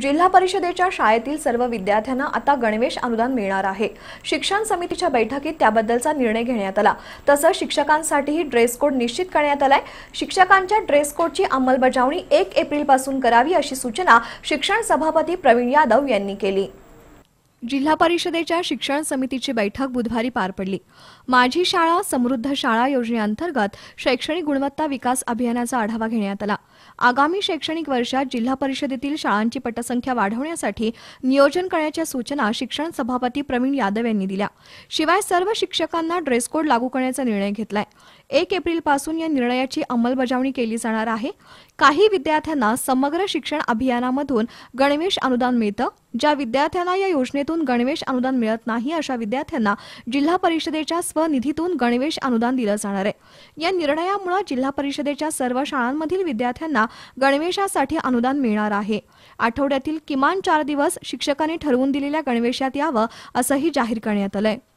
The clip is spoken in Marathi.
जिल्हा परिषदेच्या शाळेतील सर्व विद्यार्थ्यांना आता गणवेश अनुदान मिळणार आहे शिक्षण समितीच्या बैठकीत त्याबद्दलचा निर्णय घेण्यात आला तसंच शिक्षकांसाठीही ड्रेस कोड निश्चित करण्यात आलाय शिक्षकांच्या ड्रेस कोडची अंमलबजावणी एक एप्रिलपासून करावी अशी सूचना शिक्षण सभापती प्रवीण यादव यांनी केली जिल्हा परिषदेच्या शिक्षण समितीची बैठक बुधवारी पार पडली माझी शाळा समृद्ध शाळा योजनेअंतर्गत शैक्षणिक गुणवत्ता विकास अभियानाचा आढावा घेण्यात आला आगामी शैक्षणिक वर्षात जिल्हा परिषदेतील शाळांची पटसंख्या वाढवण्यासाठी नियोजन करण्याच्या सूचना शिक्षण सभापती प्रवीण यादव यांनी दिल्या शिवाय सर्व शिक्षकांना ड्रेस कोड लागू करण्याचा निर्णय घेतलाय एक पासून या निर्णयाची अंमलबजावणी केली जाणार आहे काही विद्यार्थ्यांना समग्र शिक्षण अभियानामधून गणवेश अनुदान मिळतं ज्या विद्यार्थ्यांना या योजनेतून गणवेश अनुदान मिळत नाही अशा विद्यार्थ्यांना जिल्हा परिषदेच्या स्वनिधीतून गणवेश अनुदान दिलं जाणार आहे या निर्णयामुळे जिल्हा परिषदेच्या सर्व शाळांमधील विद्यार्थ्यांना गणवेशासाठी अनुदान मिळणार आहे आठवड्यातील किमान चार दिवस शिक्षकांनी ठरवून दिलेल्या गणवेशात यावं असंही जाहीर करण्यात आलंय